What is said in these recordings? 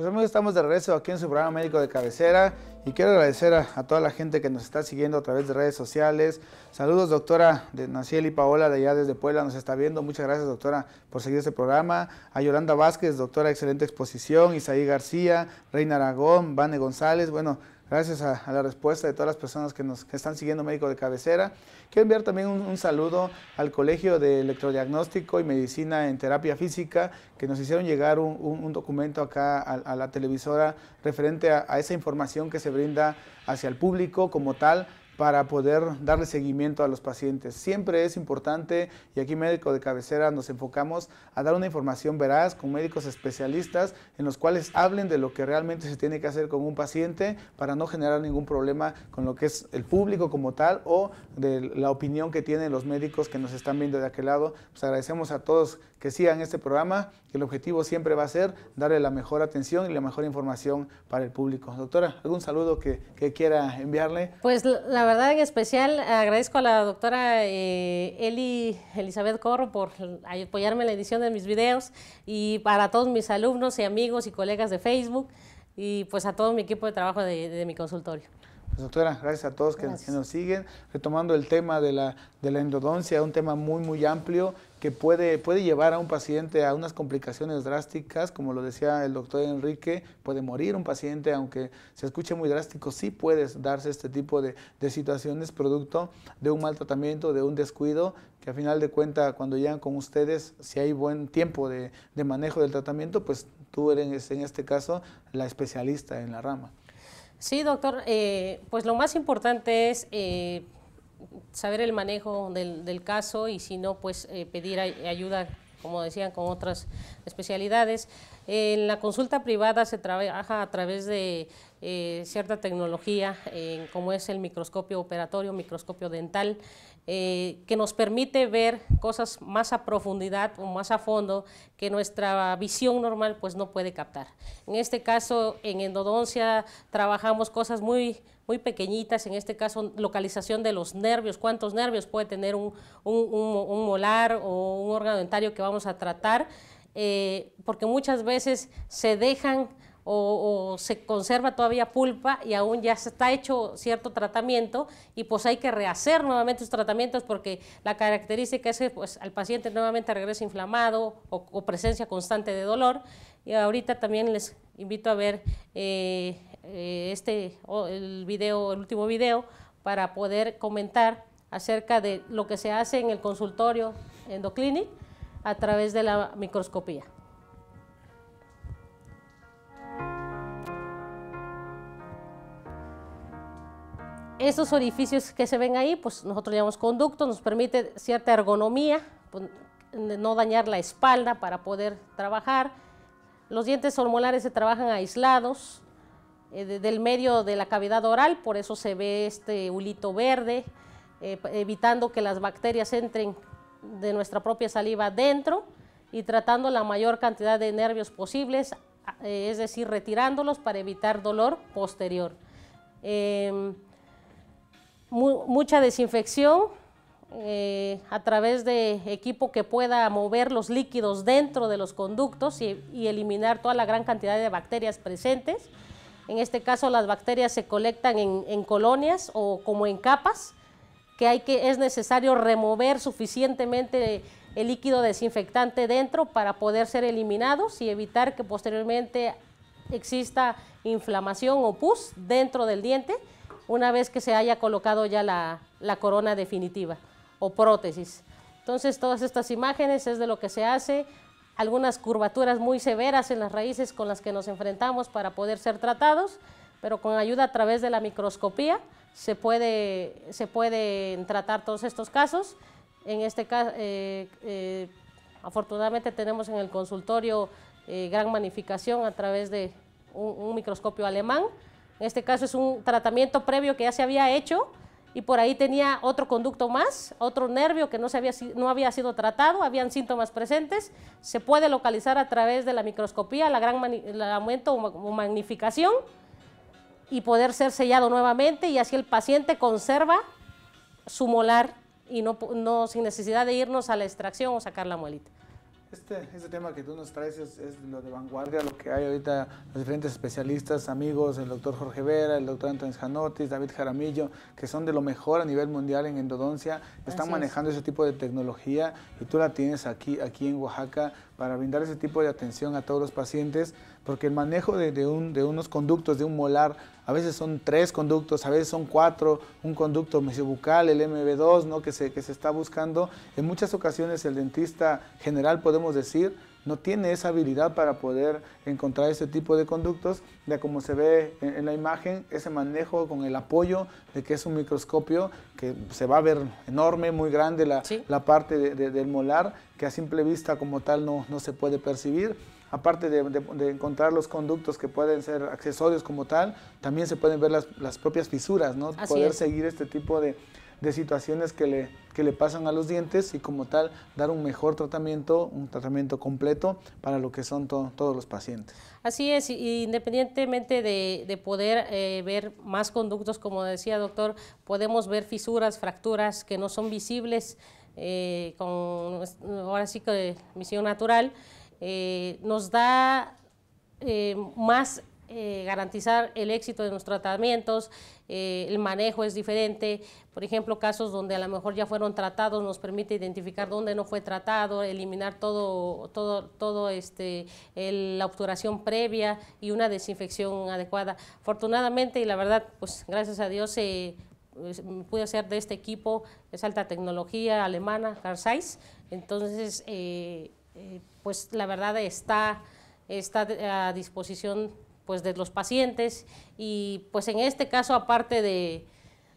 Pues amigos, estamos de regreso aquí en su programa médico de cabecera y quiero agradecer a, toda la gente que nos está siguiendo a través de redes sociales. Saludos doctora de Naciel y Paola de allá desde Puebla, nos está viendo. Muchas gracias doctora por seguir este programa. A Yolanda Vázquez, doctora, excelente exposición. Isaí García, Reina Aragón, Vane González. Bueno, Gracias a, la respuesta de todas las personas que nos están siguiendo Médico de Cabecera. Quiero enviar también un, saludo al Colegio de Electrodiagnóstico y Medicina en Terapia Física, que nos hicieron llegar un, documento acá a, la televisora referente a esa información que se brinda hacia el público como tal para poder darle seguimiento a los pacientes. Siempre es importante, y aquí médico de cabecera nos enfocamos a dar una información veraz con médicos especialistas en los cuales hablen de lo que realmente se tiene que hacer con un paciente para no generar ningún problema con lo que es el público como tal o de la opinión que tienen los médicos que nos están viendo de aquel lado. Pues agradecemos a todos que sigan este programa, que el objetivo siempre va a ser darle la mejor atención y la mejor información para el público. Doctora, ¿algún saludo que, quiera enviarle? Pues la verdad en especial agradezco a la doctora eh, Elizabeth Corro por apoyarme en la edición de mis videos y para todos mis alumnos y amigos y colegas de Facebook y pues a todo mi equipo de trabajo de mi consultorio. Pues, doctora, gracias a todos Que, nos siguen. Retomando el tema de la, endodoncia, un tema muy, muy amplio que puede, llevar a un paciente a unas complicaciones drásticas, como lo decía el doctor Enrique, puede morir un paciente, aunque se escuche muy drástico, sí puede darse este tipo de, de situaciones producto de un mal tratamiento, de un descuido, que a final de cuentas cuando llegan con ustedes, si hay buen tiempo de, de manejo del tratamiento, pues tú eres en este caso la especialista en la rama. Sí, doctor, eh, pues lo más importante es eh, saber el manejo del, caso y si no, pues eh, pedir ayuda, como decían, con otras especialidades. En la consulta privada se trabaja a través de eh, cierta tecnología, como es el microscopio operatorio, microscopio dental, eh, que nos permite ver cosas más a profundidad o más a fondo que nuestra visión normal pues no puede captar. En este caso, en endodoncia trabajamos cosas muy, muy pequeñitas, en este caso localización de los nervios, cuántos nervios puede tener un, un molar o un órgano dentario que vamos a tratar. Eh, porque muchas veces se dejan o, se conserva todavía pulpa y aún ya se está hecho cierto tratamiento y pues hay que rehacer nuevamente los tratamientos porque la característica es que pues, al paciente nuevamente regresa inflamado o, presencia constante de dolor y ahorita también les invito a ver eh, eh, este el video el último video para poder comentar acerca de lo que se hace en el consultorio endoclinic a través de la microscopía. Estos orificios que se ven ahí, pues nosotros llamamos conductos, nos permite cierta ergonomía, pues, no dañar la espalda para poder trabajar. Los dientes hormonales se trabajan aislados eh, del medio de la cavidad oral, por eso se ve este hulito verde, eh, evitando que las bacterias entren de nuestra propia saliva dentro y tratando la mayor cantidad de nervios posibles, eh, es decir, retirándolos para evitar dolor posterior. Em, mucha desinfección eh, a través de equipo que pueda mover los líquidos dentro de los conductos y, eliminar toda la gran cantidad de bacterias presentes. En este caso las bacterias se colectan en colonias o como en capas que, hay que es necesario remover suficientemente el líquido desinfectante dentro para poder ser eliminados y evitar que posteriormente exista inflamación o pus dentro del diente una vez que se haya colocado ya la, la corona definitiva o prótesis. Entonces todas estas imágenes es de lo que se hace, algunas curvaturas muy severas en las raíces con las que nos enfrentamos para poder ser tratados, pero con ayuda a través de la microscopía se, puede, se pueden tratar todos estos casos. En este caso, eh, eh, afortunadamente tenemos en el consultorio eh, gran magnificación a través de un, microscopio alemán. En este caso es un tratamiento previo que ya se había hecho y por ahí tenía otro conducto más, otro nervio que no, se había, no había sido tratado, habían síntomas presentes. Se puede localizar a través de la microscopía, la gran aumento o magnificación y poder ser sellado nuevamente y así el paciente conserva su molar y no, no sin necesidad de irnos a la extracción o sacar la muelita. Este, este, tema que tú nos traes es, lo de vanguardia, lo que hay ahorita los diferentes especialistas, amigos, el doctor Jorge Vera, el doctor Antonio Janotis, David Jaramillo, que son de lo mejor a nivel mundial en endodoncia, están manejando ese tipo de tecnología y tú la tienes aquí, aquí en Oaxaca para brindar ese tipo de atención a todos los pacientes, porque el manejo de, unos conductos, de un molar, a veces son tres conductos, a veces son cuatro, un conducto mesiobucal, el MB2, ¿no? que, que se está buscando. En muchas ocasiones el dentista general, podemos decir, no tiene esa habilidad para poder encontrar este tipo de conductos, ya como se ve en, la imagen, ese manejo con el apoyo de que es un microscopio que se va a ver enorme, muy grande la, parte del molar, que a simple vista como tal no, no se puede percibir aparte de, encontrar los conductos que pueden ser accesorios como tal, también se pueden ver las, propias fisuras, ¿no? Poder seguir este tipo de, de situaciones que le, que le pasan a los dientes y como tal dar un mejor tratamiento, un tratamiento completo para lo que son todos los pacientes. Así es, independientemente de, poder eh, ver más conductos, como decía doctor, podemos ver fisuras, fracturas que no son visibles eh, con, ahora sí que misión natural, eh, nos da más eh, garantizar el éxito de los tratamientos, eh, el manejo es diferente, por ejemplo, casos donde a lo mejor ya fueron tratados nos permite identificar dónde no fue tratado, eliminar todo, todo, todo este, la obturación previa y una desinfección adecuada. Afortunadamente y la verdad, pues gracias a Dios pues, pude ser de este equipo, es alta tecnología alemana, Carl entonces eh, pues la verdad está, está a disposición pues, de los pacientes y pues en este caso aparte de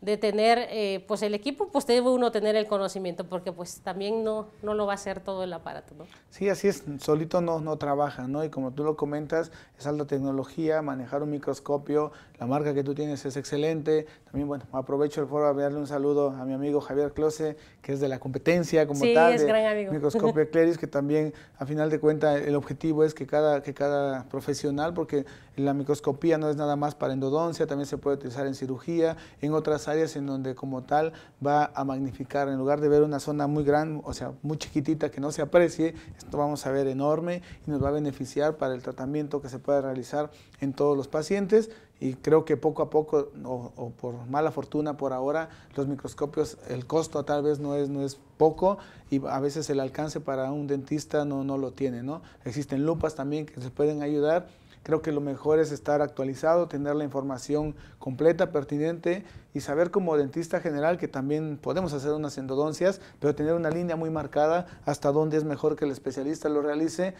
de tener eh, pues el equipo, pues debe uno tener el conocimiento, porque pues también no, no lo va a hacer todo el aparato, ¿no? Sí, así es, solito no, no trabaja, ¿no? Y como tú lo comentas, es alta tecnología, manejar un microscopio, la marca que tú tienes es excelente. También, bueno, aprovecho el foro para darle un saludo a mi amigo Javier Close, que es de la competencia como sí, tal. Es gran amigo. Microscopio Cleris, que también, a final de cuentas, el objetivo es que cada, que cada profesional, porque la microscopía no es nada más para endodoncia, también se puede utilizar en cirugía, en otras áreas en donde como tal va a magnificar. En lugar de ver una zona muy grande, o sea, muy chiquitita que no se aprecie, esto vamos a ver enorme y nos va a beneficiar para el tratamiento que se pueda realizar en todos los pacientes y creo que poco a poco, o, o, por mala fortuna por ahora, los microscopios, el costo tal vez no es, no es poco y a veces el alcance para un dentista no, no lo tiene. ¿no? Existen lupas también que se pueden ayudar Creo que lo mejor es estar actualizado, tener la información completa, pertinente y saber como dentista general que también podemos hacer unas endodoncias, pero tener una línea muy marcada hasta dónde es mejor que el especialista lo realice,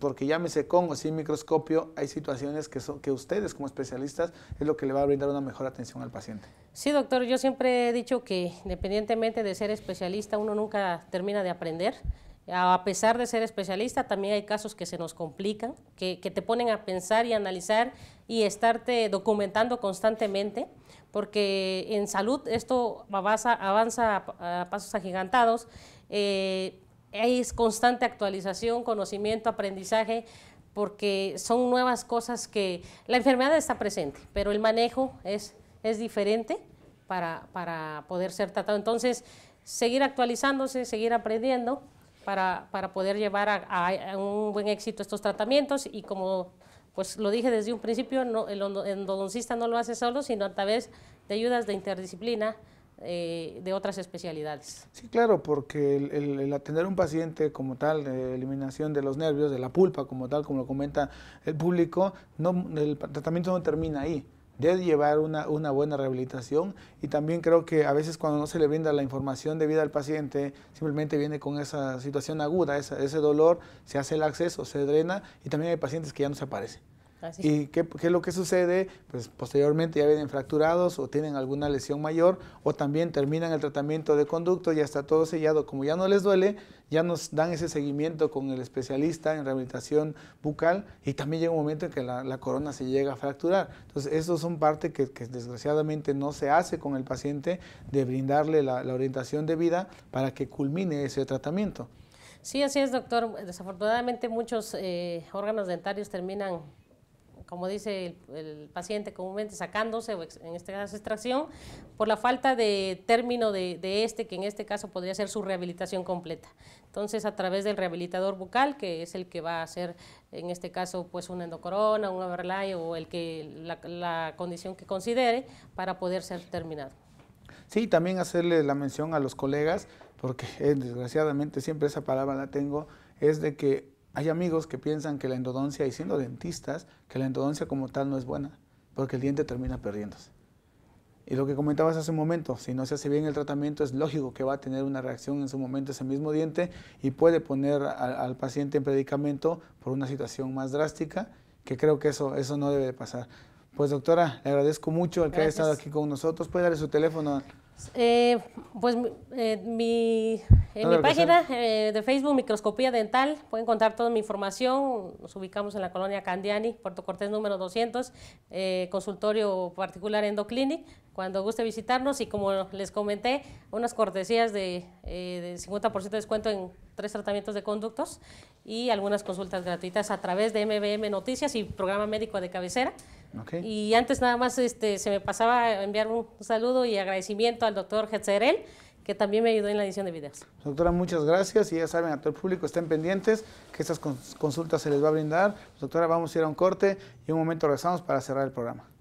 porque llámese con o sin microscopio, hay situaciones que, que ustedes como especialistas es lo que le va a brindar una mejor atención al paciente. Sí, doctor, yo siempre he dicho que independientemente de ser especialista, uno nunca termina de aprender. A pesar de ser especialista, también hay casos que se nos complican, que, te ponen a pensar y analizar y estarte documentando constantemente, porque en salud esto avanza, a, pasos agigantados. Eh, es constante actualización, conocimiento, aprendizaje, porque son nuevas cosas que la enfermedad está presente, pero el manejo es, diferente para, para poder ser tratado. Entonces, seguir actualizándose, seguir aprendiendo para, para poder llevar a, un buen éxito estos tratamientos y como pues lo dije desde un principio, no, el endodoncista no lo hace solo, sino a través de ayudas de interdisciplina eh, de otras especialidades. Sí, claro, porque el, atender un paciente como tal, de eliminación de los nervios, de la pulpa como tal, como lo comenta el público, no, el tratamiento no termina ahí de llevar una, una, buena rehabilitación y también creo que a veces cuando no se le brinda la información debida al paciente, simplemente viene con esa situación aguda, ese dolor, se hace el acceso, se drena y también hay pacientes que ya no se aparecen. ¿Y qué, es lo que sucede? Pues posteriormente ya vienen fracturados o tienen alguna lesión mayor o también terminan el tratamiento de conducto, ya está todo sellado. Como ya no les duele, ya nos dan ese seguimiento con el especialista en rehabilitación bucal y también llega un momento en que la, corona se llega a fracturar. Entonces, eso son parte que, desgraciadamente no se hace con el paciente de brindarle la, orientación de vida para que culmine ese tratamiento. Sí, así es, doctor. Desafortunadamente muchos eh, órganos dentarios terminan como dice el, paciente comúnmente, sacándose, o en este caso extracción, por la falta de término de, este, que en este caso podría ser su rehabilitación completa. Entonces, a través del rehabilitador bucal, que es el que va a hacer, en este caso, pues una endocorona, un overlay o el que, la, condición que considere para poder ser terminado. Sí, también hacerle la mención a los colegas, porque eh, desgraciadamente siempre esa palabra la tengo, es de que hay amigos que piensan que la endodoncia, y siendo dentistas, que la endodoncia como tal no es buena, porque el diente termina perdiéndose. Y lo que comentabas hace un momento, si no se hace bien el tratamiento, es lógico que va a tener una reacción en su momento ese mismo diente y puede poner al, paciente en predicamento por una situación más drástica, que creo que eso, eso no debe de pasar. Pues doctora, le agradezco mucho el que haya estado aquí con nosotros. ¿Puede darle su teléfono? Eh, pues eh, mi en mi página eh, de Facebook, Microscopía Dental, pueden encontrar toda mi información. Nos ubicamos en la colonia Candiani, Puerto Cortés número 200, eh, consultorio particular Endoclinic. Cuando guste visitarnos y como les comenté, unas cortesías de, eh, 50% de descuento en tres tratamientos de conductos y algunas consultas gratuitas a través de MBM Noticias y Programa Médico de Cabecera. Y antes nada más este, se me pasaba a enviar un saludo y agradecimiento al doctor Getzerel que también me ayudó en la edición de videos. Doctora, muchas gracias y ya saben, a todo el público estén pendientes que estas consultas se les va a brindar. Doctora, vamos a ir a un corte y un momento regresamos para cerrar el programa.